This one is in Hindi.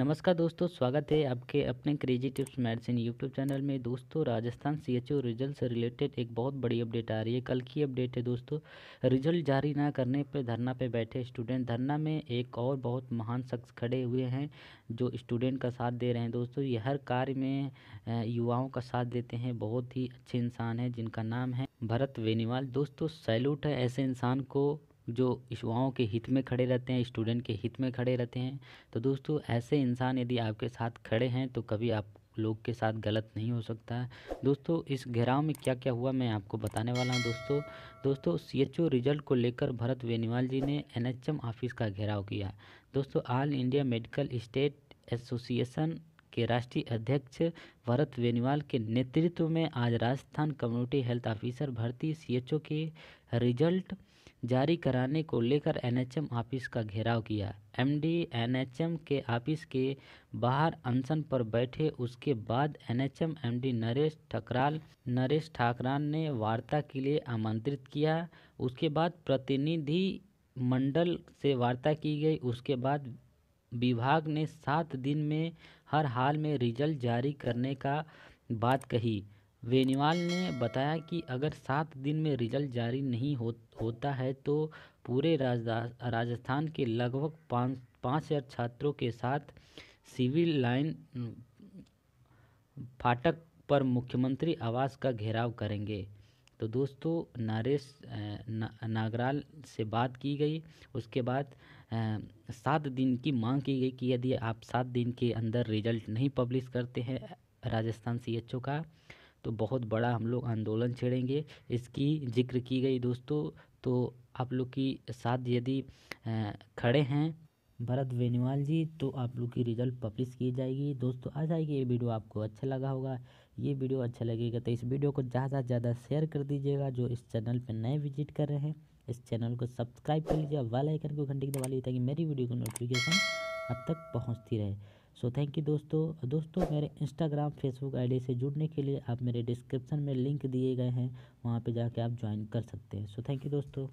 नमस्कार दोस्तों स्वागत है आपके अपने crazy tips medicine YouTube channel में दोस्तों Rajasthan C H O result से रिलेटेड एक बहुत बड़ी अपडेट आ रही है कल की अपडेट है दोस्तों रिजल्ट जारी ना करने पर धरना पे बैठे स्टूडेंट धरना में एक और बहुत महान शख्स खड़े हुए हैं जो स्टूडेंट का साथ दे रहे हैं दोस्तों ये हर कार्य में युवाओं का साथ देते हैं बहुत ही अच्छे इंसान हैं जिनका नाम है भरत वेनीवाल दोस्तों सैल्यूट है ऐसे इंसान को जो युवाओं के हित में खड़े रहते हैं स्टूडेंट के हित में खड़े रहते हैं तो दोस्तों ऐसे इंसान यदि आपके साथ खड़े हैं तो कभी आप लोग के साथ गलत नहीं हो सकता है दोस्तों इस घेराव में क्या क्या हुआ मैं आपको बताने वाला हूं दोस्तों दोस्तों सीएचओ रिजल्ट को लेकर भरत बेनीवाल जी ने एनएचएम ऑफिस का घेराव किया दोस्तों all India medical state association के राष्ट्रीय अध्यक्ष भरत बेनीवाल के नेतृत्व में आज राजस्थान कम्युनिटी हेल्थ ऑफिसर भर्ती ओ के रिजल्ट जारी कराने को लेकर एनएचएम ऑफिस का घेराव किया एमडी एनएचएम के ऑफिस के बाहर अनशन पर बैठे उसके बाद एनएचएम एमडी नरेश ठकराल नरेश ठाकरान ने वार्ता के लिए आमंत्रित किया उसके बाद प्रतिनिधि मंडल से वार्ता की गई उसके बाद विभाग ने सात दिन में हर हाल में रिजल्ट जारी करने का बात कही बेनीवाल ने बताया कि अगर सात दिन में रिजल्ट जारी नहीं हो, होता है तो पूरे राजस्थान के लगभग पाँच पाँच हज़ार छात्रों के साथ सिविल लाइन फाटक पर मुख्यमंत्री आवास का घेराव करेंगे तो दोस्तों नरेश ना, नागराल से बात की गई उसके बाद सात दिन की मांग की गई कि यदि आप सात दिन के अंदर रिजल्ट नहीं पब्लिश करते हैं राजस्थान सी का तो बहुत बड़ा हम लोग आंदोलन छेड़ेंगे इसकी जिक्र की गई दोस्तों तो आप लोग की साथ यदि खड़े हैं भरत बेनीवाल जी तो आप लोग की रिजल्ट पब्लिश की जाएगी दोस्तों आ जाएगी ये वीडियो आपको अच्छा लगा होगा ये वीडियो अच्छा लगेगा तो इस वीडियो को ज़्यादा से ज़्यादा शेयर कर दीजिएगा जो इस चैनल पर नए विजिट कर रहे हैं इस चैनल को सब्सक्राइब कर लीजिए वेलाइकन आइकन को घंटे की दबा लीजिए ताकि मेरी वीडियो को नोटिफिकेशन अब तक पहुँचती रहे सो थैंक यू दोस्तों दोस्तों मेरे इंस्टाग्राम फेसबुक आईडी से जुड़ने के लिए आप मेरे डिस्क्रिप्शन में लिंक दिए गए हैं वहाँ पे जाके आप ज्वाइन कर सकते हैं सो थैंक यू दोस्तों